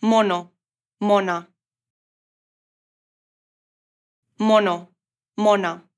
mono, mona. Mono, mona.